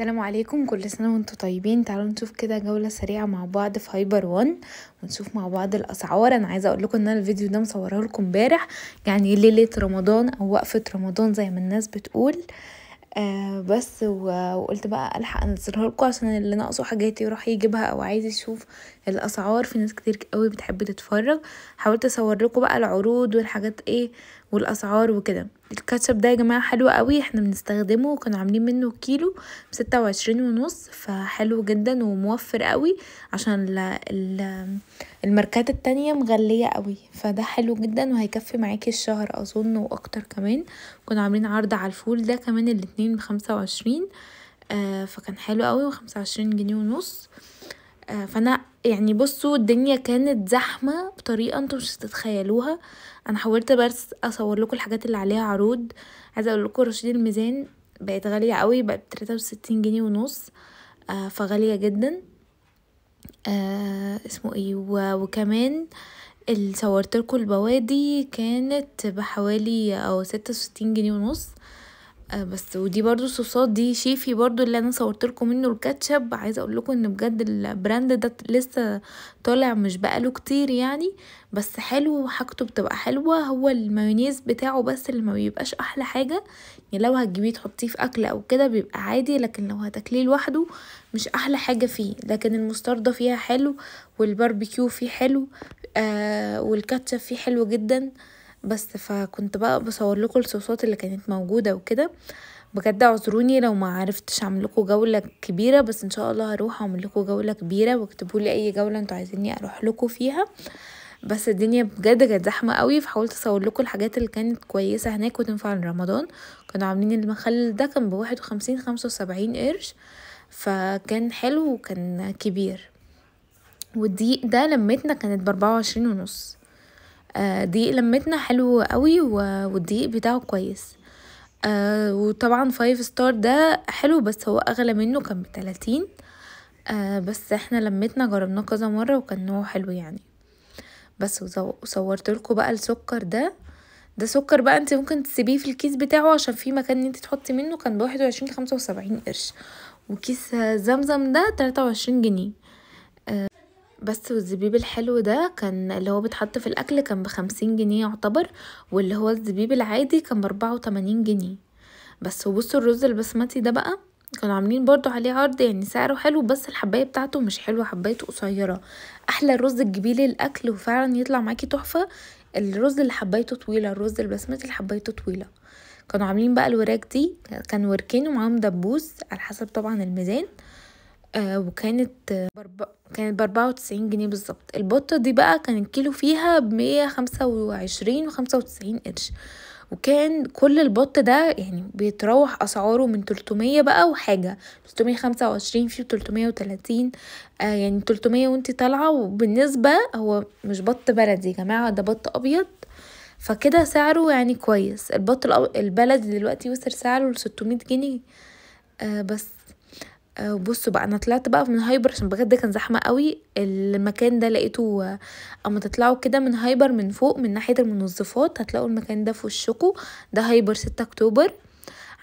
السلام عليكم كل سنة وانتم طيبين تعالوا نشوف كده جولة سريعة مع بعض في هايبر وان ونشوف مع بعض الأسعار أنا عايزة أقول لكم إن الفيديو ده مصوره لكم امبارح يعني ليلة رمضان أو وقفة رمضان زي ما الناس بتقول آه بس وقلت بقى ألحق أنزلها لكم عشان اللي ناقصه حاجات يروح يجيبها أو عايز يشوف الاسعار في ناس كتير قوي بتحب تتفرج حاولت اصور لكم بقى العروض والحاجات ايه والاسعار وكده الكاتشب ده يا جماعه حلو قوي احنا بنستخدمه وكانوا عاملين منه كيلو بستة وعشرين ونص فحلو جدا وموفر قوي عشان ال الماركات التانية مغلية قوي فده حلو جدا وهيكفي معاكي الشهر اظن واكتر كمان كنا عاملين عرض على الفول ده كمان الاتنين بخمسة 25 آه فكان حلو قوي وخمسة وعشرين جنيه ونص فانا يعني بصوا الدنيا كانت زحمه بطريقه انتوا مش هتتخيلوها انا حاولت بس اصور لكم الحاجات اللي عليها عروض عايزه اقول لكم رشيد الميزان بقت غاليه قوي بقت 63 جنيه ونص آه، فغاليه جدا آه، اسمه ايه وكمان اللي صورت لكم البوادي كانت بحوالي او آه، ستة وستين جنيه ونص آه، بس ودي برضو الصوصات دي شيفي برضو اللي انا صورت لكم منه الكاتشب عايزه اقول لكم ان بجد البراند ده لسه طالع مش بقاله كتير يعني بس حلو وحاجته بتبقى حلوه هو المايونيز بتاعه بس اللي ما بيبقاش احلى حاجه يعني لو هتجيبيه تحطيه في اكل او كده بيبقى عادي لكن لو هتاكليه لوحده مش احلى حاجه فيه لكن المستردة فيها حلو والباربيكيو فيه حلو آه والكاتشب فيه حلو جدا آه بس فكنت بقى بصور لكم الصوصات اللي كانت موجودة وكده بجد اعذروني لو ما عرفتش اعمل لكم جولة كبيرة بس ان شاء الله هروح اعمل لكم جولة كبيرة واكتبوا لي اي جولة انتوا عايزيني اروح لكم فيها بس الدنيا بجد كانت زحمه قوي فحاولت اصور لكم الحاجات اللي كانت كويسه هناك وتنفع لرمضان كانوا عاملين المخلل ده كان بواحد وخمسين خمسة وسبعين قرش فكان حلو وكان كبير والضيق ده لمتنا كانت باربعة وعشرين ونص آه، دقيق لمتنا حلو قوي والدقيق بتاعه كويس آه، وطبعا فايف ستار ده حلو بس هو اغلى منه كان بتلاتين آه، بس احنا لمتنا جربناه كذا مره وكان نوعه حلو يعني بس وصورت لكم بقى السكر ده ده سكر بقى انت ممكن تسيبيه في الكيس بتاعه عشان في مكان ان انت تحطي منه كان ب وعشرين خمسة وسبعين قرش وكيس زمزم ده تلاتة وعشرين جنيه بس والزبيب الحلو ده كان اللي هو بيتحط في الأكل كان بخمسين جنيه يعتبر واللي هو الزبيب العادي كان بأربعة وتمانين جنيه بس وبصوا الرز البسمتي ده بقى كانوا عاملين برضو عليه عرض يعني سعره حلو بس الحباية بتاعته مش حلوة حبايته قصيرة أحلى رز الجبيلي الأكل وفعلا يطلع معاكي تحفة الرز اللي حبايته طويلة الرز البسمتي اللي حبايته طويلة كانوا عاملين بقى الوراك دي كان وركين ومعاهم دبوس على حسب طبعا الميزان آه، وكانت برب... كانت باربعة وتسعين جنيه بالظبط البطة دي بقى كان الكيلو فيها بمية خمسة وعشرين وخمسة وتسعين قرش وكان كل البط ده يعني بيتراوح اسعاره من 300 بقى وحاجه 325 في 330 آه يعني 300 وانت طالعه وبالنسبه هو مش بط بلدي يا جماعه ده بط ابيض فكده سعره يعني كويس البط البلدي دلوقتي وصل سعره ل 600 جنيه آه بس آه، بصوا بقى انا طلعت بقى من هايبر عشان بجد كان زحمه قوي المكان ده لقيته آه، اما تطلعوا كده من هايبر من فوق من ناحيه المنظفات هتلاقوا المكان ده في وشكم ده هايبر 6 اكتوبر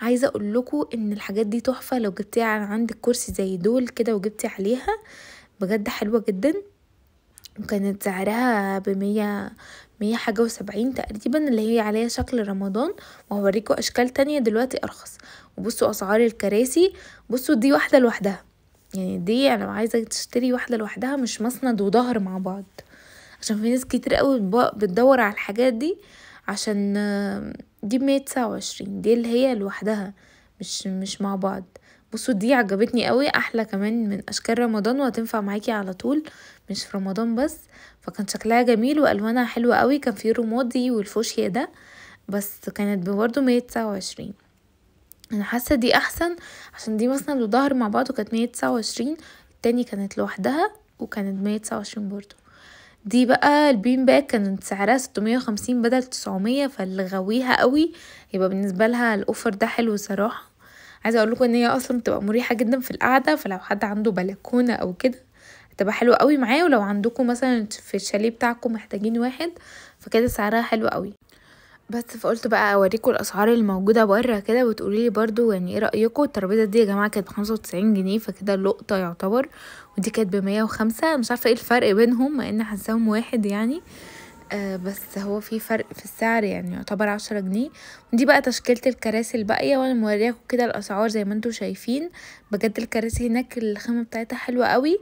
عايزه اقول لكم ان الحاجات دي تحفه لو جبتيها عندك كرسي زي دول كده وجبتي عليها بجد حلوه جدا وكانت سعرها بمية مية حاجة وسبعين تقريبا اللي هي عليها شكل رمضان وهوريكوا أشكال تانية دلوقتي أرخص وبصوا أسعار الكراسي بصوا دي واحدة لوحدها يعني دي أنا عايزة تشتري واحدة لوحدها مش مسند وظهر مع بعض عشان في ناس كتير قوي بتدور على الحاجات دي عشان دي بمية تسعة وعشرين دي اللي هي لوحدها مش مش مع بعض بصوا دي عجبتني قوي احلى كمان من اشكال رمضان وهتنفع معاكي على طول مش في رمضان بس فكان شكلها جميل والوانها حلوه قوي كان فيه رمادي والفوشيا ده بس كانت بورده مية تسعة وعشرين انا حاسه دي احسن عشان دي مثلا وظهر مع بعض كانت مية تسعة وعشرين التاني كانت لوحدها وكانت مية تسعة وعشرين برضو دي بقى البين باك كانت سعرها ستمية وخمسين بدل تسعمية فاللي غويها قوي يبقى بالنسبه لها الاوفر ده حلو صراحه عايزه اقول لكم ان هي اصلا بتبقى مريحه جدا في القعده فلو حد عنده بلكونه او كده هتبقى حلوه قوي معاه ولو عندكم مثلا في الشاليه بتاعكم محتاجين واحد فكده سعرها حلو قوي بس فقلت بقى اوريكم الاسعار الموجوده بره كده وتقولي لي برده يعني ايه رايكم الترابيزه دي يا جماعه كانت بخمسة وتسعين جنيه فكده لقطه يعتبر ودي كانت بمية وخمسة مش عارفه ايه الفرق بينهم مع ان حاساهم واحد يعني آه بس هو في فرق في السعر يعني يعتبر عشرة جنيه دي بقى تشكيلة الكراسي الباقية وانا مورياكم كده الاسعار زي ما انتم شايفين بجد الكراسي هناك الخامة بتاعتها حلوة قوي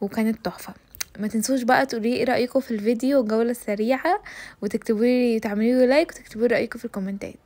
وكانت تحفة ما تنسوش بقى تقولي ايه رايكم في الفيديو الجوله السريعه وتكتبولي لي لايك وتكتبولي رايكم في الكومنتات